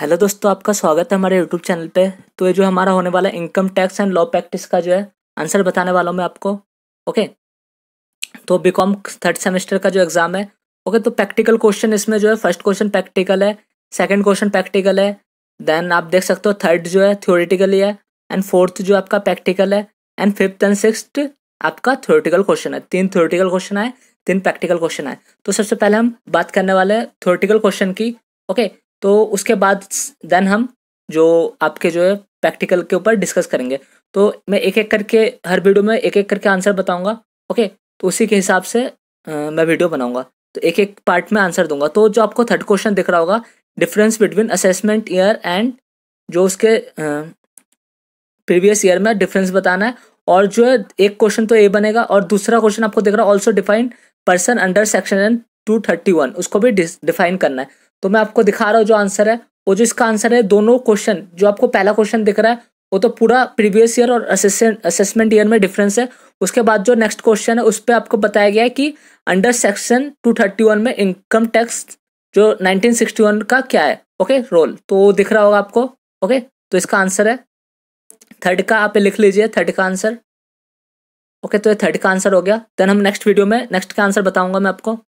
hello दोस्तों आपका स्वागत है हमारे यूट्यूब चैनल पे तो ये जो हमारा होने वाला income tax and law practice का जो है आंसर बताने वाला हूँ मैं आपको ओके तो बी कॉम थर्ड सेमेस्टर का जो एग्ज़ाम है ओके तो प्रैक्टिकल क्वेश्चन इसमें जो है फर्स्ट क्वेश्चन प्रैक्टिकल है सेकेंड क्वेश्चन प्रैक्टिकल है देन आप देख सकते हो थर्ड जो है थ्योरेटिकली है एंड फोर्थ जो आपका प्रैक्टिकल है एंड फिफ्थ एंड सिक्स आपका थ्योरेटिकल क्वेश्चन है तीन थ्योरेटिकल क्वेश्चन आए तीन प्रैक्टिकल क्वेश्चन आए तो सबसे पहले हम बात करने वाले हैं थ्योरेटिकल क्वेश्चन की ओके okay, तो उसके बाद देन हम जो आपके जो है प्रैक्टिकल के ऊपर डिस्कस करेंगे तो मैं एक एक करके हर वीडियो में एक एक करके आंसर बताऊंगा ओके तो उसी के हिसाब से आ, मैं वीडियो बनाऊंगा तो एक एक पार्ट में आंसर दूंगा तो जो आपको थर्ड क्वेश्चन दिख रहा होगा difference between assessment year and जो उसके प्रीवियस ईयर में डिफरेंस बताना है और जो है एक क्वेश्चन तो ए बनेगा और दूसरा क्वेश्चन आपको दिख रहा है also define person under section N two thirty one उसको भी डिफाइन करना है तो मैं आपको दिखा रहा हूँ जो आंसर है वो जो इसका आंसर है दोनों क्वेश्चन जो आपको पहला क्वेश्चन दिख रहा है वो तो पूरा प्रीवियस ईयर और असेसमेंट ईयर में डिफरेंस है उसके बाद जो नेक्स्ट क्वेश्चन है उस पर आपको बताया गया है कि अंडर सेक्शन वन में इनकम टैक्स जो वन का क्या है ओके रोल तो दिख रहा होगा आपको ओके तो इसका आंसर है थर्ड का आप लिख लीजिए थर्ड का आंसर ओके तो ये थर्ड का आंसर हो गया देन हम नेक्स्ट वीडियो में नेक्स्ट का आंसर बताऊंगा मैं आपको